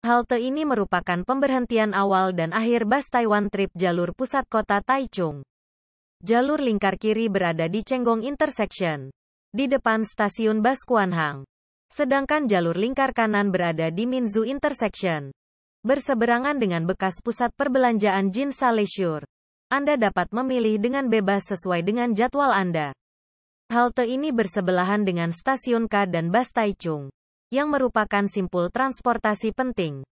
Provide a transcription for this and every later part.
Halte ini merupakan pemberhentian awal dan akhir bus Taiwan Trip jalur pusat kota Taichung. Jalur lingkar kiri berada di Cenggong Intersection, di depan stasiun bus Kuanhang. Sedangkan jalur lingkar kanan berada di Minzu Intersection, berseberangan dengan bekas pusat perbelanjaan Jin Leisure. Anda dapat memilih dengan bebas sesuai dengan jadwal Anda. Halte ini bersebelahan dengan stasiun K dan bus Taichung yang merupakan simpul transportasi penting.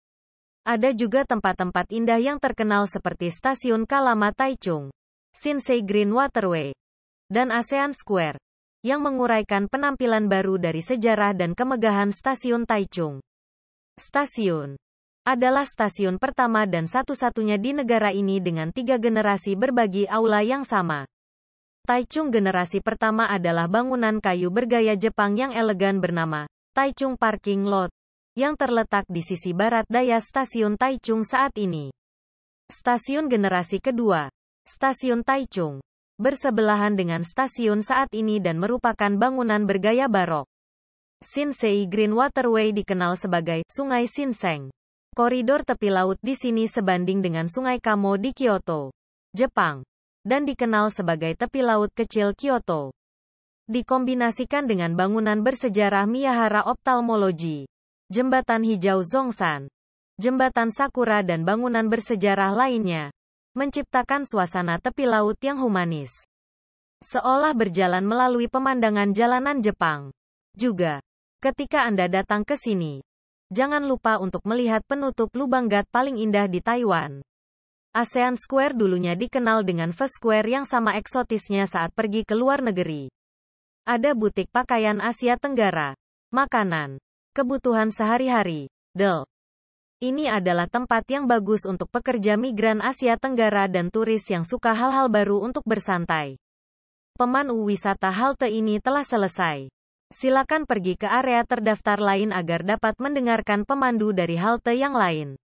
Ada juga tempat-tempat indah yang terkenal seperti Stasiun Kalama Taichung, Shinsei Green Waterway, dan ASEAN Square, yang menguraikan penampilan baru dari sejarah dan kemegahan Stasiun Taichung. Stasiun adalah stasiun pertama dan satu-satunya di negara ini dengan tiga generasi berbagi aula yang sama. Taichung generasi pertama adalah bangunan kayu bergaya Jepang yang elegan bernama Taichung Parking Lot, yang terletak di sisi barat daya Stasiun Taichung saat ini. Stasiun generasi kedua, Stasiun Taichung, bersebelahan dengan stasiun saat ini dan merupakan bangunan bergaya barok. Sinsei Green Waterway dikenal sebagai Sungai Sinseng. Koridor tepi laut di sini sebanding dengan Sungai Kamo di Kyoto, Jepang, dan dikenal sebagai tepi laut kecil Kyoto. Dikombinasikan dengan bangunan bersejarah Miyahara Ophthalmology, Jembatan Hijau Zongsan, Jembatan Sakura dan bangunan bersejarah lainnya, menciptakan suasana tepi laut yang humanis. Seolah berjalan melalui pemandangan jalanan Jepang. Juga, ketika Anda datang ke sini, jangan lupa untuk melihat penutup lubang gat paling indah di Taiwan. ASEAN Square dulunya dikenal dengan V Square yang sama eksotisnya saat pergi ke luar negeri. Ada butik pakaian Asia Tenggara, makanan, kebutuhan sehari-hari, del. Ini adalah tempat yang bagus untuk pekerja migran Asia Tenggara dan turis yang suka hal-hal baru untuk bersantai. Pemandu wisata halte ini telah selesai. Silakan pergi ke area terdaftar lain agar dapat mendengarkan pemandu dari halte yang lain.